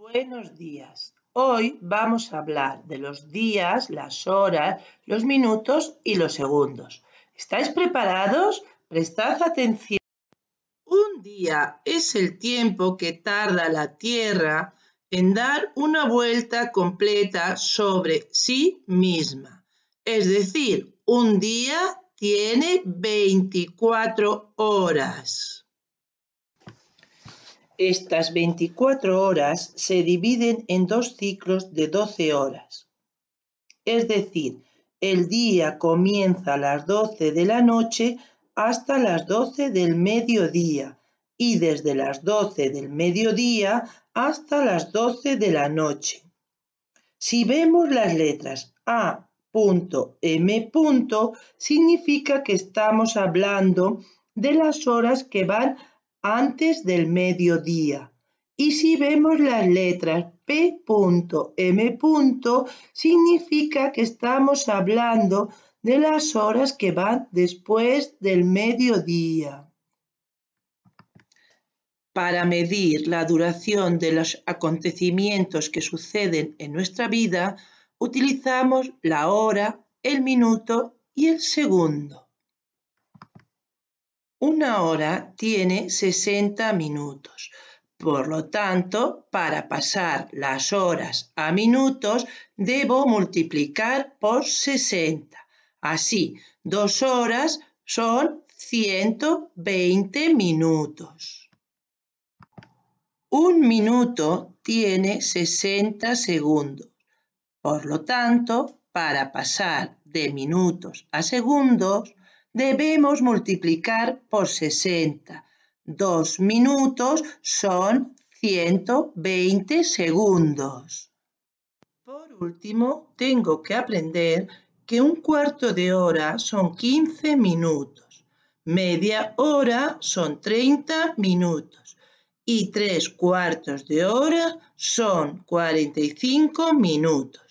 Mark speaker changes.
Speaker 1: buenos días. Hoy vamos a hablar de los días, las horas, los minutos y los segundos. ¿Estáis preparados? Prestad atención. Un día es el tiempo que tarda la Tierra en dar una vuelta completa sobre sí misma. Es decir, un día tiene 24 horas. Estas 24 horas se dividen en dos ciclos de 12 horas. Es decir, el día comienza a las 12 de la noche hasta las 12 del mediodía y desde las 12 del mediodía hasta las 12 de la noche. Si vemos las letras A.M. significa que estamos hablando de las horas que van antes del mediodía. Y si vemos las letras P.M. significa que estamos hablando de las horas que van después del mediodía. Para medir la duración de los acontecimientos que suceden en nuestra vida, utilizamos la hora, el minuto y el segundo. Una hora tiene 60 minutos. Por lo tanto, para pasar las horas a minutos, debo multiplicar por 60. Así, dos horas son 120 minutos. Un minuto tiene 60 segundos. Por lo tanto, para pasar de minutos a segundos, debemos multiplicar por 60. Dos minutos son 120 segundos. Por último, tengo que aprender que un cuarto de hora son 15 minutos, media hora son 30 minutos y tres cuartos de hora son 45 minutos.